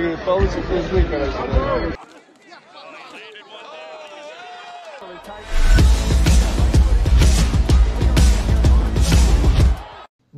ноги, получит призы, короче.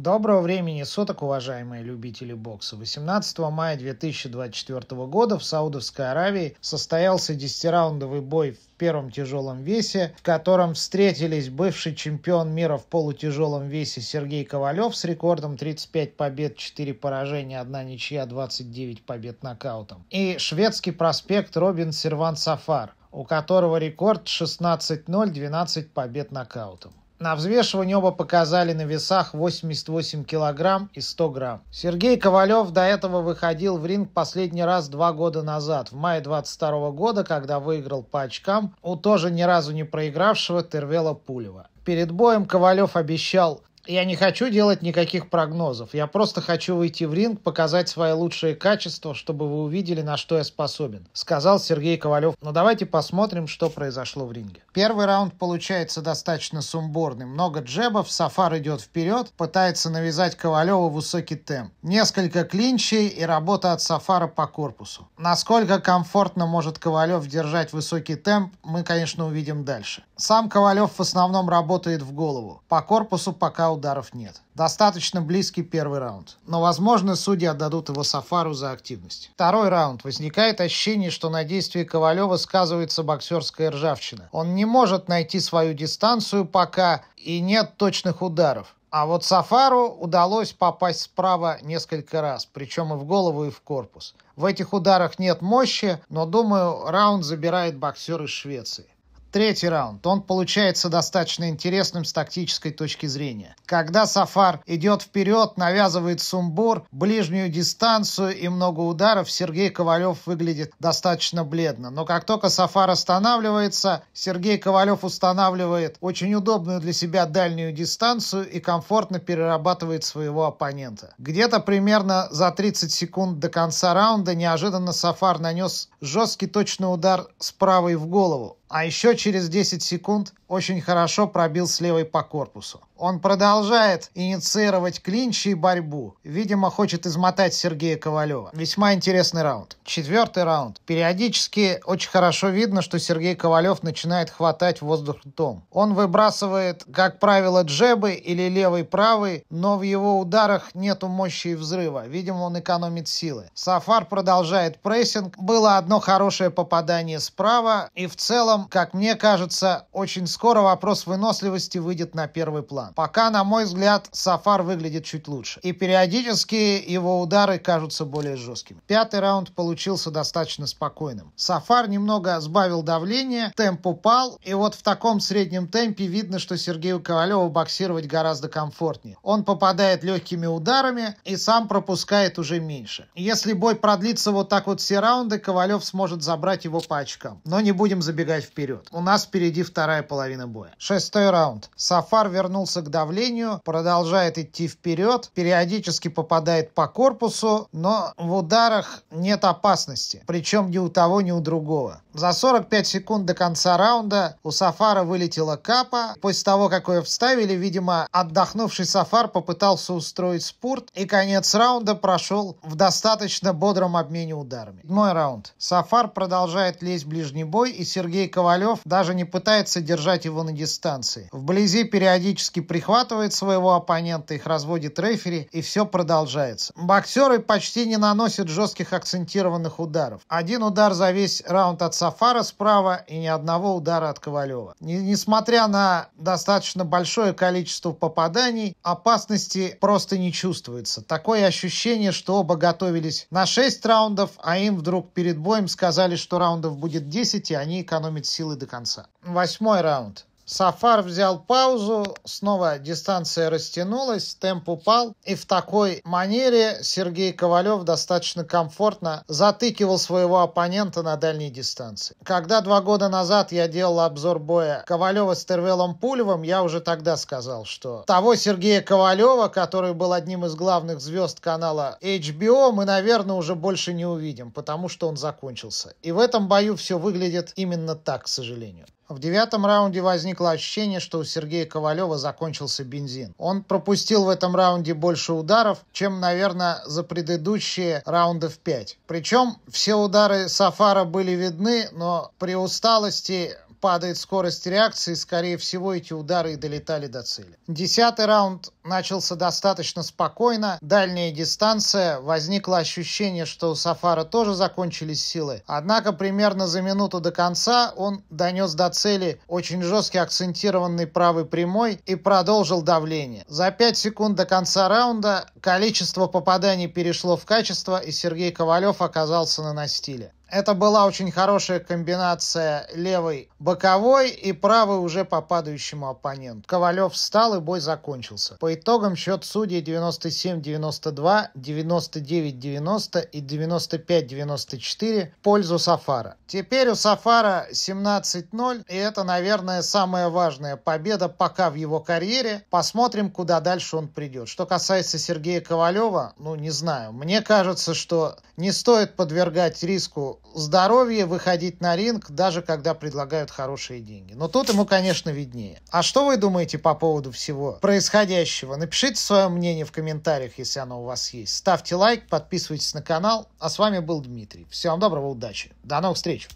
Доброго времени суток, уважаемые любители бокса. 18 мая 2024 года в Саудовской Аравии состоялся 10 бой в первом тяжелом весе, в котором встретились бывший чемпион мира в полутяжелом весе Сергей Ковалев с рекордом 35 побед, 4 поражения, 1 ничья, 29 побед нокаутом. И шведский проспект Робин Серван Сафар, у которого рекорд 16-0, 12 побед нокаутом. На взвешивании оба показали на весах 88 килограмм и 100 грамм. Сергей Ковалев до этого выходил в ринг последний раз два года назад, в мае 22 года, когда выиграл по очкам у тоже ни разу не проигравшего Тервела Пулева. Перед боем Ковалев обещал я не хочу делать никаких прогнозов. Я просто хочу выйти в ринг, показать свои лучшие качества, чтобы вы увидели, на что я способен», — сказал Сергей Ковалев. Но давайте посмотрим, что произошло в ринге. Первый раунд получается достаточно сумбурный. Много джебов, Сафар идет вперед, пытается навязать Ковалеву высокий темп. Несколько клинчей и работа от Сафара по корпусу. Насколько комфортно может Ковалев держать высокий темп, мы, конечно, увидим дальше. Сам Ковалев в основном работает в голову. По корпусу пока удается ударов нет. Достаточно близкий первый раунд. Но, возможно, судьи отдадут его Сафару за активность. Второй раунд. Возникает ощущение, что на действии Ковалева сказывается боксерская ржавчина. Он не может найти свою дистанцию пока и нет точных ударов. А вот Сафару удалось попасть справа несколько раз, причем и в голову, и в корпус. В этих ударах нет мощи, но, думаю, раунд забирает боксер из Швеции. Третий раунд. Он получается достаточно интересным с тактической точки зрения. Когда Сафар идет вперед, навязывает сумбур, ближнюю дистанцию и много ударов, Сергей Ковалев выглядит достаточно бледно. Но как только Сафар останавливается, Сергей Ковалев устанавливает очень удобную для себя дальнюю дистанцию и комфортно перерабатывает своего оппонента. Где-то примерно за 30 секунд до конца раунда неожиданно Сафар нанес жесткий точный удар справа и в голову. А еще через 10 секунд очень хорошо пробил с левой по корпусу. Он продолжает инициировать клинчи и борьбу. Видимо, хочет измотать Сергея Ковалева. Весьма интересный раунд. Четвертый раунд. Периодически очень хорошо видно, что Сергей Ковалев начинает хватать воздух ртом. Он выбрасывает, как правило, джебы или левый-правый, но в его ударах нету мощи и взрыва. Видимо, он экономит силы. Сафар продолжает прессинг. Было одно хорошее попадание справа, и в целом, как мне кажется, очень скоро Скоро вопрос выносливости выйдет на первый план. Пока, на мой взгляд, Сафар выглядит чуть лучше. И периодически его удары кажутся более жесткими. Пятый раунд получился достаточно спокойным. Сафар немного сбавил давление, темп упал, и вот в таком среднем темпе видно, что Сергею Ковалеву боксировать гораздо комфортнее. Он попадает легкими ударами и сам пропускает уже меньше. Если бой продлится вот так вот все раунды, Ковалев сможет забрать его по очкам. Но не будем забегать вперед. У нас впереди вторая половина половина боя. Шестой раунд. Сафар вернулся к давлению, продолжает идти вперед, периодически попадает по корпусу, но в ударах нет опасности. Причем ни у того, ни у другого. За 45 секунд до конца раунда у Сафара вылетела капа. После того, как ее вставили, видимо, отдохнувший Сафар попытался устроить спорт, и конец раунда прошел в достаточно бодром обмене ударами. Седьмой раунд. Сафар продолжает лезть в ближний бой, и Сергей Ковалев даже не пытается держать его на дистанции. Вблизи периодически прихватывает своего оппонента, их разводит рефери, и все продолжается. Боксеры почти не наносят жестких акцентированных ударов. Один удар за весь раунд от Сафара справа и ни одного удара от Ковалева. Несмотря на достаточно большое количество попаданий, опасности просто не чувствуется. Такое ощущение, что оба готовились на 6 раундов, а им вдруг перед боем сказали, что раундов будет 10, и они экономят силы до конца. Восьмой раунд. Сафар взял паузу, снова дистанция растянулась, темп упал, и в такой манере Сергей Ковалев достаточно комфортно затыкивал своего оппонента на дальней дистанции. Когда два года назад я делал обзор боя Ковалева с Тервелом Пулевым, я уже тогда сказал, что того Сергея Ковалева, который был одним из главных звезд канала HBO, мы, наверное, уже больше не увидим, потому что он закончился. И в этом бою все выглядит именно так, к сожалению. В девятом раунде возникло ощущение, что у Сергея Ковалева закончился бензин. Он пропустил в этом раунде больше ударов, чем, наверное, за предыдущие раунды в пять. Причем все удары Сафара были видны, но при усталости падает скорость реакции, скорее всего, эти удары и долетали до цели. Десятый раунд начался достаточно спокойно. Дальняя дистанция. Возникло ощущение, что у Сафара тоже закончились силы. Однако примерно за минуту до конца он донес до цели очень жесткий акцентированный правый прямой и продолжил давление. За 5 секунд до конца раунда количество попаданий перешло в качество, и Сергей Ковалев оказался на настиле. Это была очень хорошая комбинация левой боковой и правой уже по падающему оппоненту. Ковалев встал и бой закончился. По итогам счет судей 97-92, 99-90 и 95-94 в пользу Сафара. Теперь у Сафара 17-0 и это, наверное, самая важная победа пока в его карьере. Посмотрим, куда дальше он придет. Что касается Сергея Ковалева, ну не знаю. Мне кажется, что не стоит подвергать риску здоровье выходить на ринг, даже когда предлагают хорошие деньги. Но тут ему, конечно, виднее. А что вы думаете по поводу всего происходящего? Напишите свое мнение в комментариях, если оно у вас есть. Ставьте лайк, подписывайтесь на канал. А с вами был Дмитрий. Всем доброго, удачи. До новых встреч.